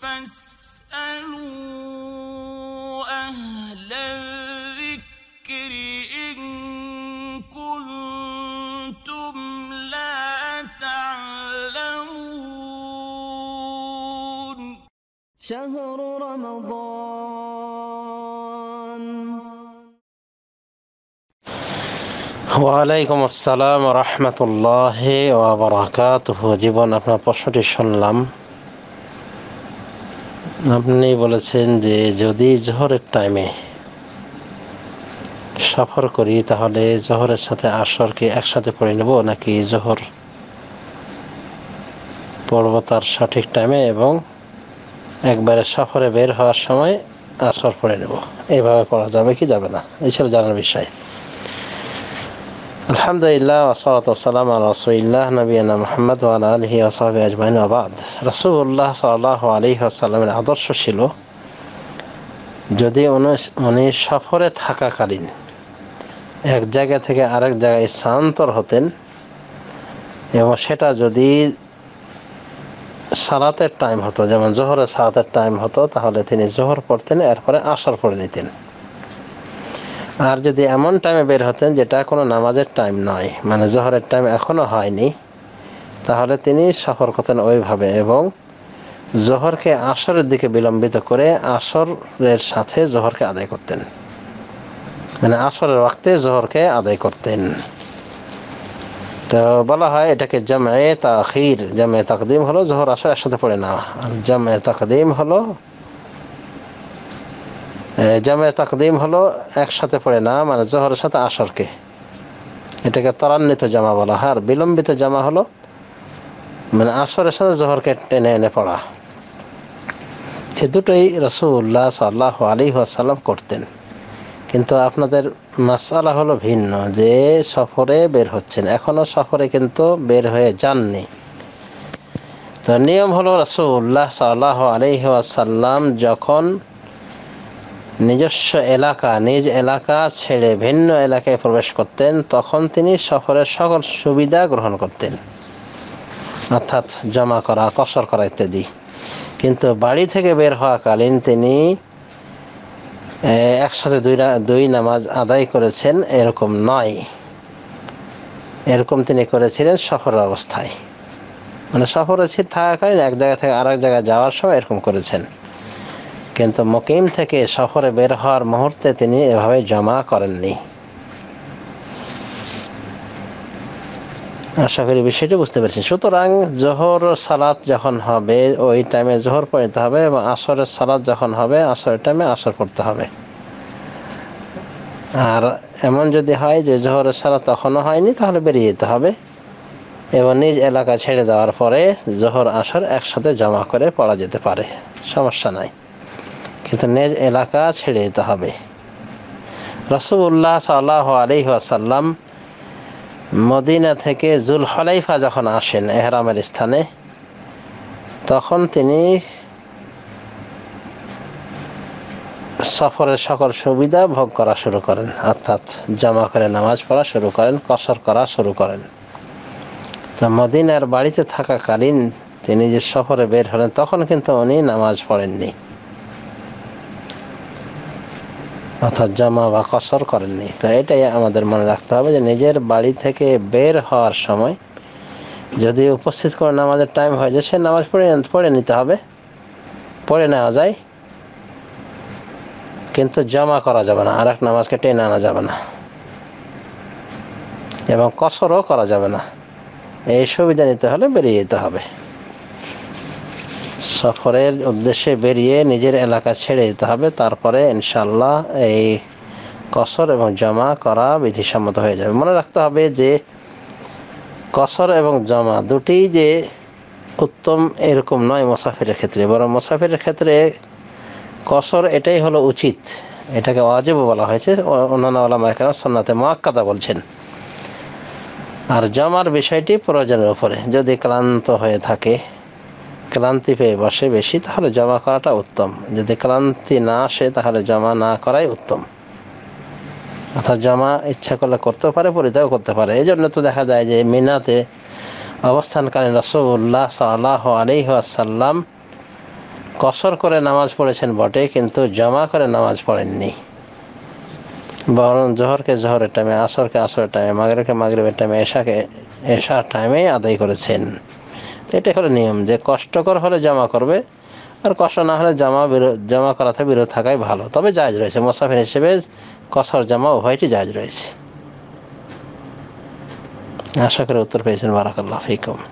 فاسألوا أهل الذكر إن كنتم لا تعلمون شهر رمضان ওয়ালাইকুম আসসালাম রহমতুল্লাহ ওবরাকাত জীবন আপনার প্রশ্নটি শুনলাম আপনি বলেছেন যে যদি জহরের টাইমে সফর করি তাহলে জহরের সাথে আসরকে একসাথে পড়ে নেব নাকি জহর পড়ব তার সঠিক টাইমে এবং একবারে সফরে বের হওয়ার সময় আসর পড়ে নেব এভাবে পড়া যাবে কি যাবে না এছাড়া জানার বিষয় আলহামদুলিল্লাহ ওসলাত ওসালাম রসুল্লাহ নবীনা মোহাম্মদ আলহি ওসহাবি আজমাইন আবাদ রসুল্লাহ সাল্লাহ আলহি আসাল্লামের আদর্শ ছিল যদি উনি উনি সফরে থাকাকালীন এক জায়গা থেকে আরেক জায়গায় স্থানান্তর হতেন এবং সেটা যদি সালাতের টাইম হতো যেমন জোহরের সালাতের টাইম হতো তাহলে তিনি জোহর পড়তেন এরপরে আসর পরে নিতেন আর যদি এমন টাইমে বের হতেন যেটা কোনো নামাজের টাইম নয় মানে জহরের টাইম এখনও হয়নি তাহলে তিনি সফর করতেন ওইভাবে এবং জহরকে আসরের দিকে বিলম্বিত করে আসরের সাথে জহরকে আদায় করতেন মানে আসরের ওয়াক্তে জহরকে আদায় করতেন তো বলা হয় এটাকে জমে তাখির জামে তাকদিম হলো জহর আসর একসাথে পড়ে না আর জামে তাকদিম হলো জামে তাকদিম হলো একসাথে পড়ে না মানে জোহরের সাথে আসরকে এটাকে ত্বরান্বিত জামা বলা হয় আর বিলম্বিত জামা হলো মানে আসরের সাথে জোহরকে টেনে এনে পড়া এ দুটোই রসুল্লাহ সাল্লাহ আলী আসাল্লাম করতেন কিন্তু আপনাদের মাসালা হলো ভিন্ন যে সফরে বের হচ্ছেন এখনও সফরে কিন্তু বের হয়ে যাননি তো নিয়ম হলো রসুল্লাহ সাল্লাহ আলী আসাল্লাম যখন নিজস্ব এলাকা নিজ এলাকা ছেড়ে ভিন্ন এলাকায় প্রবেশ করতেন তখন তিনি সফরের সকল সুবিধা গ্রহণ করতেন অর্থাৎ জমা করা কসর করা ইত্যাদি কিন্তু বাড়ি থেকে বের হওয়াকালীন তিনি একসাথে দুই দুই নামাজ আদায় করেছেন এরকম নয় এরকম তিনি করেছিলেন সফর অবস্থায় মানে সফরে থাকাকালীন এক জায়গা থেকে আরেক জায়গায় যাওয়ার সময় এরকম করেছেন কিন্তু মুকিম থেকে সফরে বের হওয়ার মুহূর্তে তিনি এভাবে জমা করেননি আশা করি বিষয়টি বুঝতে পেরেছি সুতরাং জোহর সালাত যখন হবে ওই টাইমে জোহর পড়তে হবে এবং আসরের সালাত যখন হবে আসরের টাইমে আসর পড়তে হবে আর এমন যদি হয় যে জোহরের সালাত তখনও হয়নি তাহলে বেরিয়ে যেতে হবে এবং নিজ এলাকা ছেড়ে দেওয়ার পরে জোহর আসর একসাথে জমা করে পড়া যেতে পারে সমস্যা নাই কিন্তু নিজ এলাকা ছেড়ে যেতে হবে রসুল্লাহ সাল্লাহ আলি আসাল্লাম মদিনা থেকে জুল হলাইফা যখন আসেন এহরামের স্থানে তখন তিনি সফরের সকল সুবিধা ভোগ করা শুরু করেন অর্থাৎ জমা করে নামাজ পড়া শুরু করেন কসর করা শুরু করেন তো মদিনার বাড়িতে থাকাকালীন তিনি যে সফরে বের হলেন তখন কিন্তু উনি নামাজ পড়েননি অর্থাৎ জমা বা কসর করেননি তো এটাই আমাদের মনে রাখতে হবে যে নিজের বাড়ি থেকে বের হওয়ার সময় যদি উপস্থিত করে নামাজের টাইম হয়ে যায় সে নামাজ পড়ে পড়ে নিতে হবে পড়ে নেওয়া যায় কিন্তু জমা করা যাবে না আর এক নামাজকে টেনে আনা যাবে না এবং কসরও করা যাবে না এই সুবিধা নিতে হলে বেরিয়ে যেতে হবে সফরের উদ্দেশ্যে বেরিয়ে নিজের এলাকা ছেড়ে দিতে হবে তারপরে ইনশাল্লাহ এই কসর এবং জমা করা বিধিসম্মত হয়ে যাবে মনে রাখতে হবে যে কসর এবং জমা দুটি যে উত্তম এরকম নয় মোসাফিরের ক্ষেত্রে বরং মোসাফিরের ক্ষেত্রে কসর এটাই হলো উচিত এটাকে অজেব বলা হয়েছে অন্যান্য আলামা কেন সন্নাতে মাক্কাদা বলছেন আর জমার বিষয়টি প্রয়োজনের উপরে যদি ক্লান্ত হয়ে থাকে ক্লান্তি পেয়ে বসে বেশি তাহলে জমা করাটা উত্তম যদি ক্লান্তি না আসে তাহলে জমা না করাই উত্তম অর্থাৎ জমা ইচ্ছা করলে করতে পারে পরিত্যাগ করতে পারে এই জন্য তো দেখা যায় যে মিনাতে অবস্থানকালীন রসগোল্লা সাল্লাহ আসাল্লাম কসর করে নামাজ পড়েছেন বটে কিন্তু জমা করে নামাজ পড়েননি বরং জোহরকে জোহরের টাইমে আসরকে আসরের টাইমে মাগরেকে মাগরেবের টাইমে এশাকে এশার টাইমে আদায় করেছেন এটাই হলো নিয়ম যে কষ্টকর হলে জমা করবে আর কষ্ট না হলে জামা জামা করাতে বিরত থাকাই ভালো তবে জায়জ রয়েছে মোসাফির হিসেবে কসর জামা উভয়টি জায়জ রয়েছে আশা করি উত্তর পেয়েছেন বারাকাল্লাহ ফিকুম